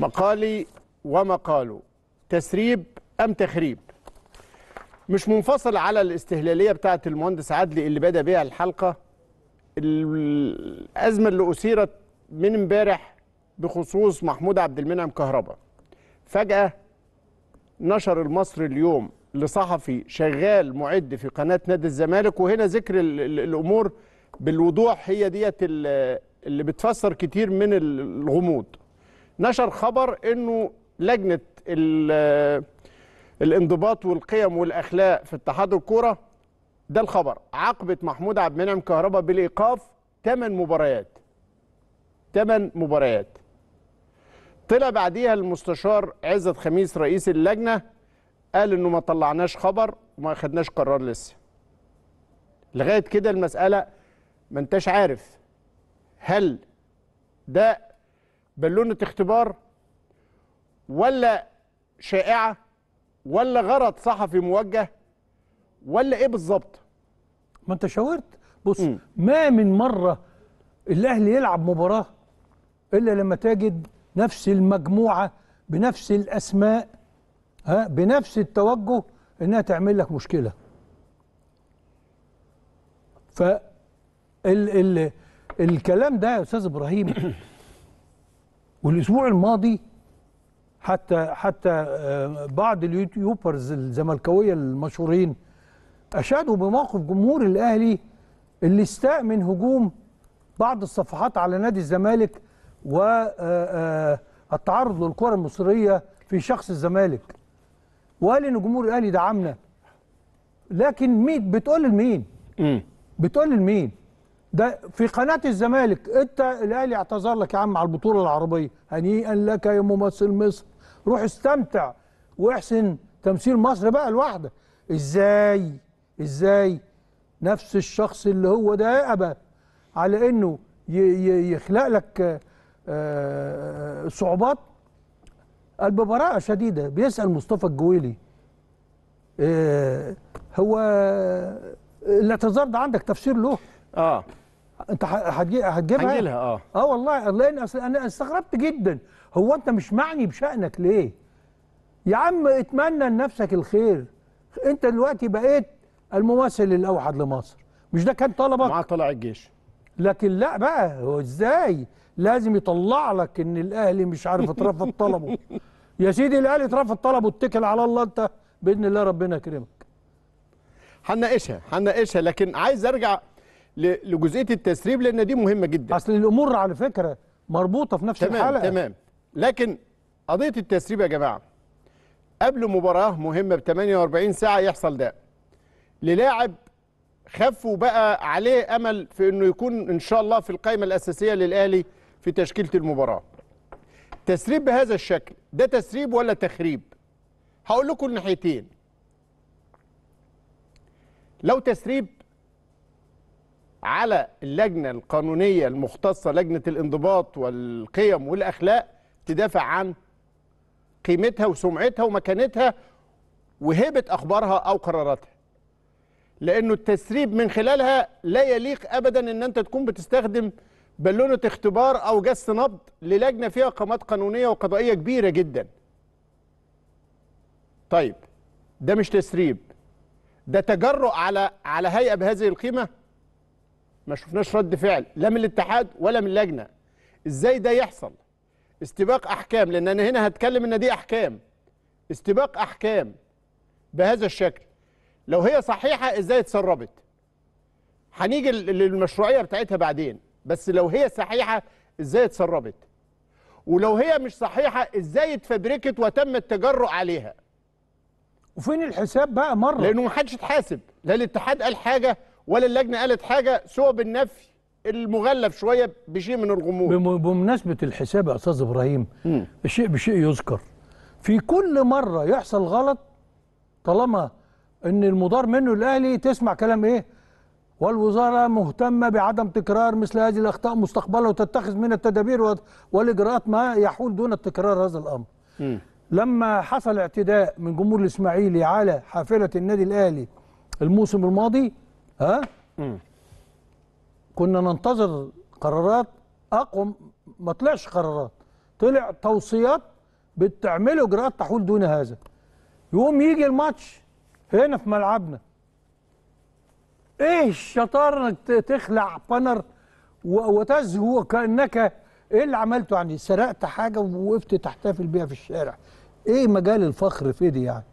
مقالي ومقاله تسريب أم تخريب مش منفصل على الاستهلالية بتاعة المهندس عدلي اللي بدأ بيها الحلقة الأزمة اللي أثيرت من امبارح بخصوص محمود عبد المنعم كهربا فجأة نشر المصري اليوم لصحفي شغال معد في قناة نادي الزمالك وهنا ذكر الأمور بالوضوح هي ديت اللي بتفسر كتير من الغموض نشر خبر انه لجنه الانضباط والقيم والاخلاق في اتحاد الكوره ده الخبر عاقبت محمود عبد المنعم كهربا بالايقاف 8 مباريات 8 مباريات طلع بعديها المستشار عزت خميس رئيس اللجنه قال انه ما طلعناش خبر وما خدناش قرار لسه لغايه كده المساله ما انتش عارف هل ده بالونه اختبار ولا شائعه ولا غرض صحفي موجه ولا ايه بالظبط ما انت شاورت بص م. ما من مره الاهلي يلعب مباراه الا لما تجد نفس المجموعه بنفس الاسماء ها بنفس التوجه انها تعمل لك مشكله ف ال ال الكلام ده يا استاذ ابراهيم والاسبوع الماضي حتى حتى آه، بعض اليوتيوبرز الزملكاويه المشهورين اشادوا بموقف جمهور الاهلي اللي استاء من هجوم بعض الصفحات على نادي الزمالك والتعرض آه، آه، للكره المصريه في شخص الزمالك وقال ان جمهور الاهلي دعمنا لكن مين بتقول لمين بتقول لمين ده في قناه الزمالك انت الاهلي اعتذر لك يا عم على البطوله العربيه هنيئا لك يا ممثل مصر روح استمتع واحسن تمثيل مصر بقى لوحدك ازاي ازاي نفس الشخص اللي هو ده ابى على انه يخلق لك آه، آه، صعوبات قال ببراءه شديده بيسال مصطفى الجويلي آه، هو الاعتذار ده عندك تفسير له اه انت هتجيبها هنجيلها اه اه والله لان انا استغربت جدا هو انت مش معني بشانك ليه يا عم اتمنى لنفسك الخير انت دلوقتي بقيت الممثل الاوحد لمصر مش ده كان طلبك مع طلع الجيش لكن لا بقى هو ازاي لازم يطلع لك ان الاهلي مش عارف اترفض طلبه يا سيدي الاهلي اترفض طلبه اتكل على الله انت باذن الله ربنا يكرمك هنناقشها هنناقشها لكن عايز ارجع لجزئيه التسريب لان دي مهمه جدا اصل الامور على فكره مربوطه في نفس تمام الحلقه تمام لكن قضيه التسريب يا جماعه قبل مباراه مهمه ب 48 ساعه يحصل ده للاعب خف وبقى عليه امل في انه يكون ان شاء الله في القائمه الاساسيه للاهلي في تشكيله المباراه تسريب بهذا الشكل ده تسريب ولا تخريب هقول لكم الناحيتين لو تسريب على اللجنه القانونيه المختصه لجنه الانضباط والقيم والاخلاق تدافع عن قيمتها وسمعتها ومكانتها وهيبه اخبارها او قراراتها لانه التسريب من خلالها لا يليق ابدا ان انت تكون بتستخدم بالونه اختبار او جس نبض للجنه فيها قامات قانونيه وقضائيه كبيره جدا طيب ده مش تسريب ده تجرؤ على على هيئه بهذه القيمه ما شفناش رد فعل لا من الاتحاد ولا من اللجنه ازاي ده يحصل استباق احكام لان انا هنا هتكلم ان دي احكام استباق احكام بهذا الشكل لو هي صحيحه ازاي اتسربت هنيجي للمشروعيه بتاعتها بعدين بس لو هي صحيحه ازاي اتسربت ولو هي مش صحيحه ازاي اتفبركت وتم التجرؤ عليها وفين الحساب بقى مره لانه محدش اتحاسب لا الاتحاد قال حاجه ولا اللجنه قالت حاجه سوى بالنفي المغلف شويه بشيء من الغموض بمناسبه الحساب يا استاذ ابراهيم مم. الشيء بشيء يذكر في كل مره يحصل غلط طالما ان المدار منه الاهلي تسمع كلام ايه والوزاره مهتمه بعدم تكرار مثل هذه الاخطاء مستقبلا وتتخذ من التدابير والاجراءات ما يحول دون تكرار هذا الامر م. لما حصل اعتداء من جمهور الاسماعيلي على حافله النادي الاهلي الموسم الماضي ها مم. كنا ننتظر قرارات اقوى ما طلعش قرارات طلع توصيات بتعملوا اجراءات تحول دون هذا يقوم يجي الماتش هنا في ملعبنا ايه الشطاره انك تخلع بانر وتزهو كانك ايه اللي عملته يعني سرقت حاجه ووقفت تحتفل بيها في الشارع ايه مجال الفخر في دي يعني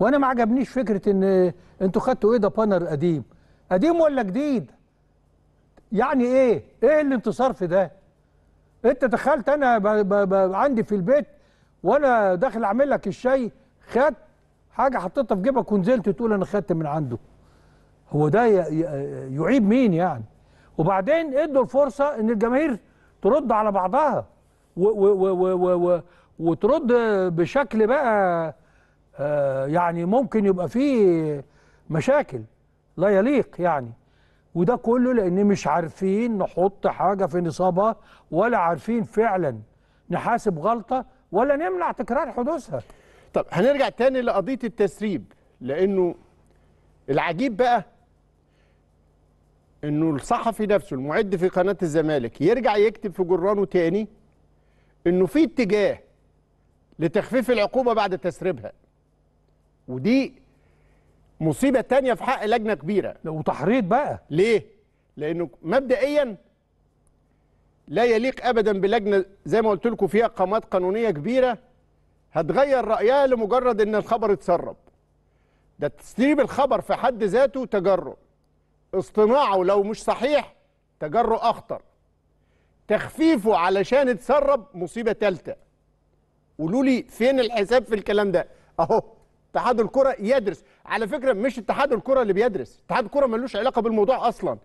وانا ما عجبنيش فكره ان انتوا خدتوا ايه ده بانر قديم قديم ولا جديد يعني ايه ايه الانتصار في ده انت دخلت انا ب ب ب عندي في البيت وانا داخل اعمل لك الشاي خدت حاجه حطيتها في جيبك ونزلت تقول انا خدت من عنده هو ده يعيب مين يعني وبعدين ادوا الفرصه ان الجماهير ترد على بعضها و و و و و وترد بشكل بقى آه، يعني ممكن يبقى فيه مشاكل لا يليق يعني وده كله لان مش عارفين نحط حاجه في نصابها ولا عارفين فعلا نحاسب غلطه ولا نمنع تكرار حدوثها طب هنرجع تاني لقضيه التسريب لانه العجيب بقى انه الصحفي نفسه المعد في قناه الزمالك يرجع يكتب في جرانه تاني انه في اتجاه لتخفيف العقوبه بعد تسريبها ودي مصيبه تانية في حق لجنه كبيره وتحريض بقى ليه لانه مبدئيا لا يليق ابدا بلجنه زي ما قلت لكم فيها قامات قانونيه كبيره هتغير رايها لمجرد ان الخبر اتسرب ده تسريب الخبر في حد ذاته تجرؤ اصطناعه لو مش صحيح تجرؤ اخطر تخفيفه علشان اتسرب مصيبه ثالثه قولوا لي فين الحساب في الكلام ده اهو اتحاد الكره يدرس على فكره مش اتحاد الكره اللي بيدرس اتحاد الكره ملوش علاقه بالموضوع اصلا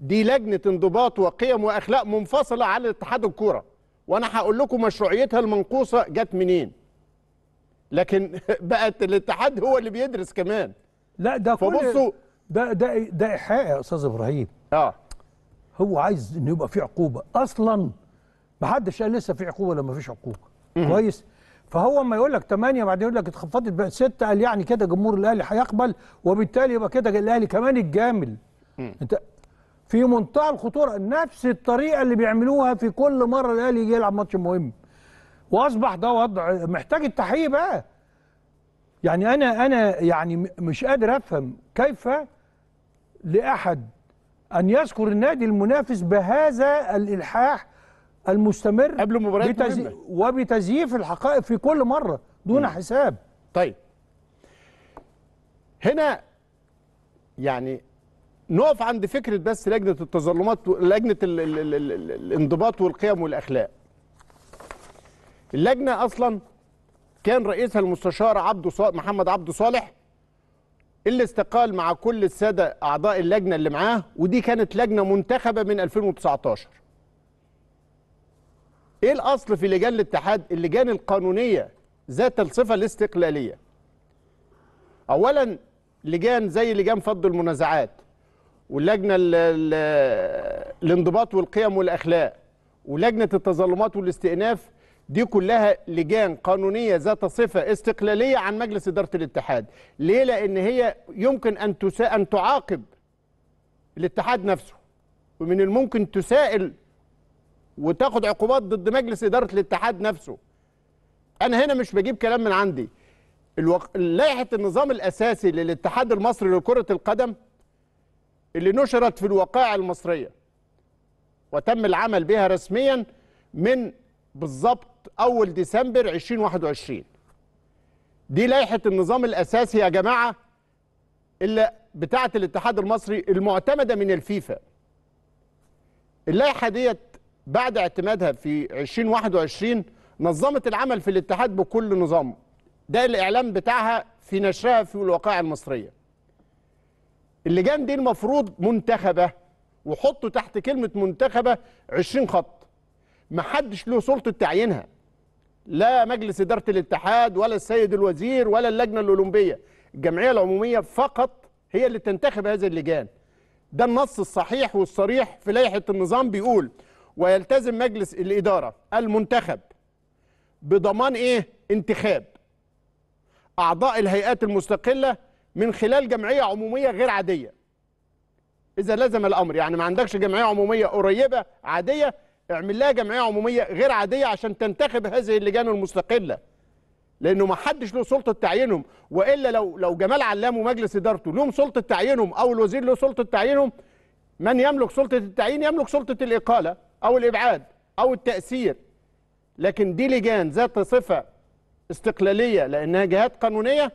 دي لجنه انضباط وقيم واخلاق منفصله عن اتحاد الكره وانا هقول لكم مشروعيتها المنقوصه جت منين لكن بقت الاتحاد هو اللي بيدرس كمان لا ده فبصوا ده ده ده ايحاء يا استاذ ابراهيم اه هو عايز انه يبقى في عقوبه اصلا ما حدش قال لسه في عقوبه ولا ما فيش عقوبه كويس فهو ما يقول لك 8 بعدين يقول لك اتخفضت بقى 6 قال يعني كده جمهور الاهلي هيقبل وبالتالي يبقى كده الاهلي كمان اتجامل انت في منتهى الخطوره نفس الطريقه اللي بيعملوها في كل مره الاهلي يجي يلعب ماتش مهم واصبح ده وضع محتاج التحقيق بقى يعني انا انا يعني مش قادر افهم كيف لاحد ان يذكر النادي المنافس بهذا الالحاح المستمر قبل مباريات بتزي... وبتزييف الحقائق في كل مرة دون م. حساب طيب هنا يعني نقف عند فكرة بس لجنة التظلمات لجنة ال... ال... ال... ال... الانضباط والقيم والأخلاق اللجنة أصلا كان رئيسها المستشار عبد ص... محمد عبد صالح اللي استقال مع كل السادة أعضاء اللجنة اللي معاه ودي كانت لجنة منتخبة من 2019 ايه الاصل في لجان الاتحاد اللجان القانونيه ذات الصفه الاستقلاليه اولا لجان زي لجان فض المنازعات واللجنه الانضباط والقيم والاخلاق ولجنه التظلمات والاستئناف دي كلها لجان قانونيه ذات صفه استقلاليه عن مجلس اداره الاتحاد ليه لان هي يمكن ان تسا... ان تعاقب الاتحاد نفسه ومن الممكن تسائل وتاخد عقوبات ضد مجلس اداره الاتحاد نفسه انا هنا مش بجيب كلام من عندي الوق... لائحه النظام الاساسي للاتحاد المصري لكره القدم اللي نشرت في الوقائع المصريه وتم العمل بها رسميا من بالظبط اول ديسمبر 2021 دي لائحه النظام الاساسي يا جماعه اللي بتاعه الاتحاد المصري المعتمده من الفيفا اللائحه ديت بعد اعتمادها في 2021 نظمت العمل في الاتحاد بكل نظامه ده الاعلام بتاعها في نشرها في الوقائع المصريه اللجان دي المفروض منتخبه وحطوا تحت كلمه منتخبه 20 خط محدش له سلطه تعيينها لا مجلس اداره الاتحاد ولا السيد الوزير ولا اللجنه الاولمبيه الجمعيه العموميه فقط هي اللي تنتخب هذه اللجان ده النص الصحيح والصريح في لائحه النظام بيقول ويلتزم مجلس الإدارة المنتخب بضمان إيه؟ انتخاب أعضاء الهيئات المستقلة من خلال جمعية عمومية غير عادية إذا لزم الأمر يعني ما عندكش جمعية عمومية قريبة عادية اعمل لها جمعية عمومية غير عادية عشان تنتخب هذه اللجان المستقلة لأنه ما حدش له سلطة تعيينهم وإلا لو لو جمال علام ومجلس إدارته لهم سلطة تعيينهم أو الوزير له سلطة تعيينهم من يملك سلطة التعيين يملك سلطة الإقالة أو الإبعاد أو التأثير لكن دي لجان ذات صفة استقلالية لأنها جهات قانونية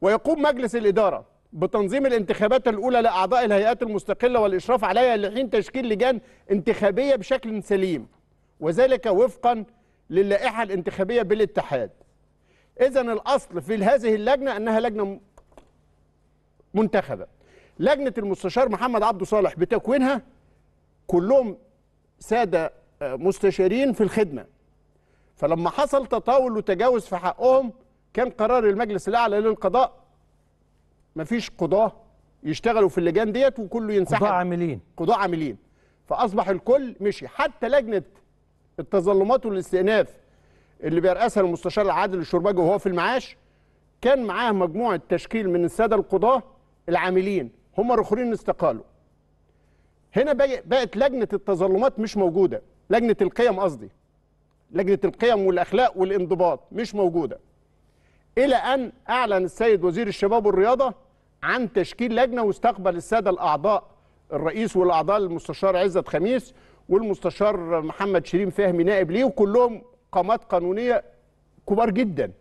ويقوم مجلس الإدارة بتنظيم الانتخابات الأولى لأعضاء الهيئات المستقلة والإشراف عليها لحين تشكيل لجان انتخابية بشكل سليم وذلك وفقا للائحة الانتخابية بالاتحاد إذا الأصل في هذه اللجنة أنها لجنة منتخبة لجنة المستشار محمد عبد صالح بتكوينها كلهم ساده آه، مستشارين في الخدمه فلما حصل تطاول وتجاوز في حقهم كان قرار المجلس الاعلى للقضاء مفيش قضاه يشتغلوا في اللجان ديت وكله ينسحب قضاء عاملين قضاء عاملين فاصبح الكل مشي حتى لجنه التظلمات والاستئناف اللي بيرأسها المستشار العادل الشرباجي وهو في المعاش كان معاه مجموعه تشكيل من الساده القضاه العاملين هم الاخرين استقالوا هنا بقت لجنه التظلمات مش موجوده لجنه القيم قصدي لجنه القيم والاخلاق والانضباط مش موجوده الى ان اعلن السيد وزير الشباب والرياضه عن تشكيل لجنه واستقبل الساده الاعضاء الرئيس والاعضاء المستشار عزت خميس والمستشار محمد شيرين فهمي نائب ليه وكلهم قامات قانونيه كبار جدا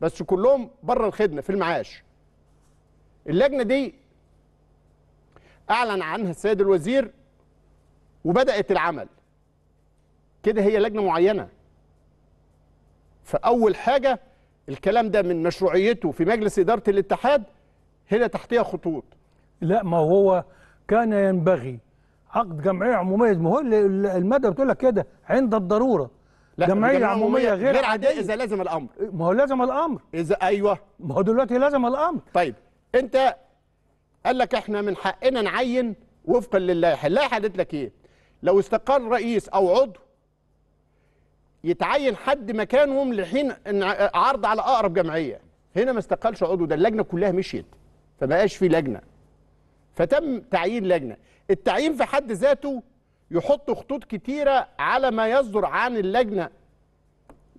بس كلهم بره الخدمه في المعاش اللجنه دي اعلن عنها السيد الوزير وبدات العمل كده هي لجنه معينه فاول حاجه الكلام ده من مشروعيته في مجلس اداره الاتحاد هنا تحتيها خطوط لا ما هو كان ينبغي عقد جمعيه عموميه ما هو الماده بتقول لك كده عند الضروره لا جمعيه, جمعية عموميه غير, غير عاديه اذا لازم الامر ما هو لازم الامر اذا ايوه ما هو دلوقتي لازم الامر طيب انت قال لك احنا من حقنا نعين وفقا للائحه اللائحه قالت لك ايه لو استقال رئيس او عضو يتعين حد مكانهم لحين عرض على اقرب جمعيه هنا ما استقالش عضو ده اللجنه كلها مشيت فبقاش في لجنه فتم تعيين لجنه التعيين في حد ذاته يحط خطوط كتيره على ما يصدر عن اللجنه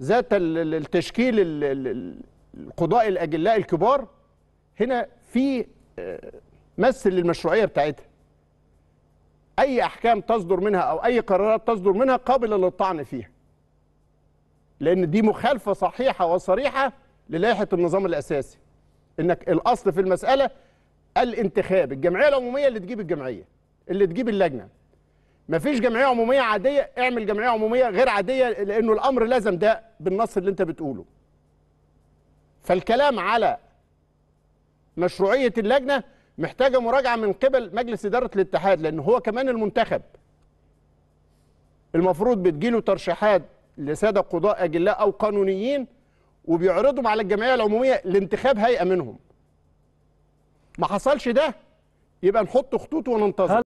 ذات التشكيل القضاء الاجلاء الكبار هنا في آه، مثل للمشروعيه بتاعتها اي احكام تصدر منها او اي قرارات تصدر منها قابله للطعن فيها لان دي مخالفه صحيحه وصريحه للائحه النظام الاساسي انك الاصل في المساله الانتخاب الجمعيه العموميه اللي تجيب الجمعيه اللي تجيب اللجنه مفيش جمعيه عموميه عاديه اعمل جمعيه عموميه غير عاديه لانه الامر لازم ده بالنص اللي انت بتقوله فالكلام على مشروعيه اللجنه محتاجه مراجعه من قبل مجلس اداره الاتحاد لان هو كمان المنتخب المفروض بتجيله ترشيحات لساده قضاء اجلاء او قانونيين وبيعرضهم على الجمعيه العموميه لانتخاب هيئه منهم ما حصلش ده يبقى نحط خطوط وننتظر